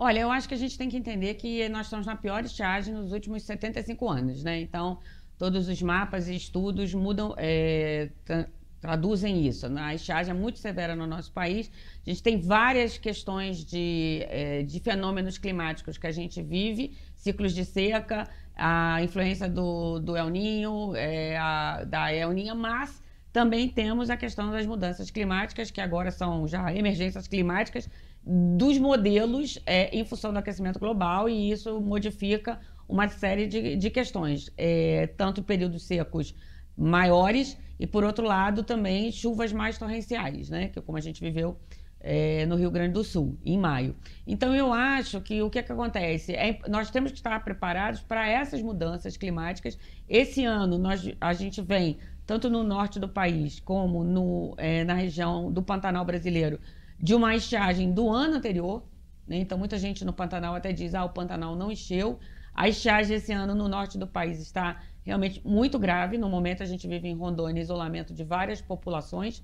Olha, eu acho que a gente tem que entender que nós estamos na pior estiagem nos últimos 75 anos, né? Então, todos os mapas e estudos mudam, é, tra traduzem isso. A estiagem é muito severa no nosso país. A gente tem várias questões de, é, de fenômenos climáticos que a gente vive, ciclos de seca, a influência do, do El Ninho, é, a, da El Ninha, mas também temos a questão das mudanças climáticas, que agora são já emergências climáticas, dos modelos é, em função do aquecimento global, e isso modifica uma série de, de questões, é, tanto períodos secos maiores e, por outro lado, também chuvas mais torrenciais, né? que é como a gente viveu é, no Rio Grande do Sul, em maio. Então, eu acho que o que, é que acontece? É, nós temos que estar preparados para essas mudanças climáticas. Esse ano, nós, a gente vem tanto no norte do país como no, é, na região do Pantanal brasileiro, de uma estiagem do ano anterior. Né? Então, muita gente no Pantanal até diz: ah, o Pantanal não encheu. A estiagem esse ano no norte do país está realmente muito grave. No momento, a gente vive em Rondônia isolamento de várias populações,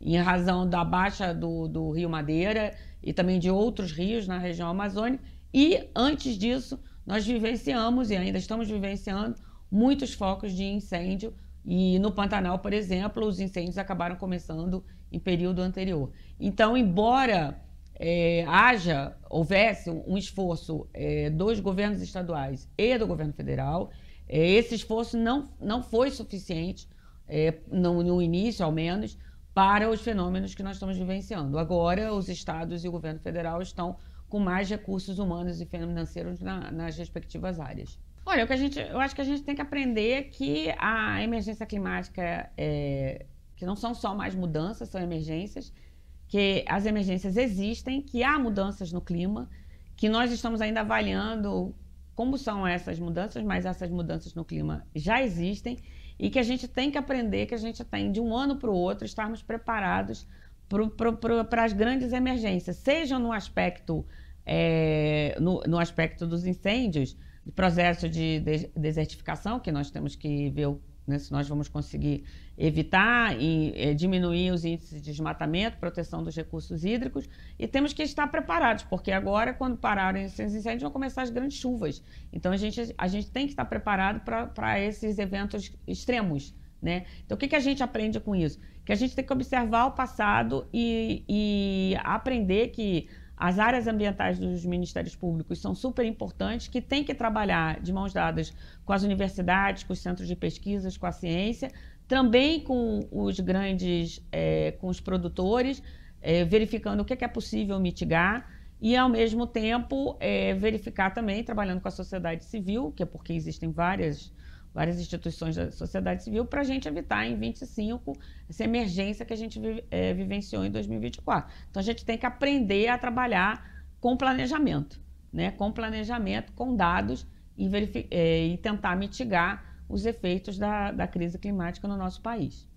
em razão da baixa do, do Rio Madeira e também de outros rios na região Amazônia E antes disso, nós vivenciamos e ainda estamos vivenciando muitos focos de incêndio e no Pantanal, por exemplo, os incêndios acabaram começando em período anterior. Então, embora é, haja, houvesse um esforço é, dos governos estaduais e do governo federal, é, esse esforço não, não foi suficiente, é, no, no início ao menos, para os fenômenos que nós estamos vivenciando. Agora, os estados e o governo federal estão com mais recursos humanos e financeiros na, nas respectivas áreas. Olha, o que a gente, eu acho que a gente tem que aprender que a emergência climática, é, que não são só mais mudanças, são emergências, que as emergências existem, que há mudanças no clima, que nós estamos ainda avaliando como são essas mudanças, mas essas mudanças no clima já existem e que a gente tem que aprender que a gente tem de um ano para o outro estarmos preparados para as grandes emergências, seja no aspecto é, no, no aspecto dos incêndios processo de desertificação, que nós temos que ver né, se nós vamos conseguir evitar e é, diminuir os índices de desmatamento, proteção dos recursos hídricos, e temos que estar preparados, porque agora, quando pararem esses incêndios, vão começar as grandes chuvas. Então, a gente, a gente tem que estar preparado para esses eventos extremos. Né? Então, o que, que a gente aprende com isso? Que a gente tem que observar o passado e, e aprender que as áreas ambientais dos ministérios públicos são super importantes, que têm que trabalhar de mãos dadas com as universidades, com os centros de pesquisas, com a ciência, também com os grandes, é, com os produtores, é, verificando o que é, que é possível mitigar e, ao mesmo tempo, é, verificar também, trabalhando com a sociedade civil, que é porque existem várias várias instituições da sociedade civil, para a gente evitar em 25 essa emergência que a gente vive, é, vivenciou em 2024. Então a gente tem que aprender a trabalhar com planejamento, né? com planejamento, com dados e, é, e tentar mitigar os efeitos da, da crise climática no nosso país.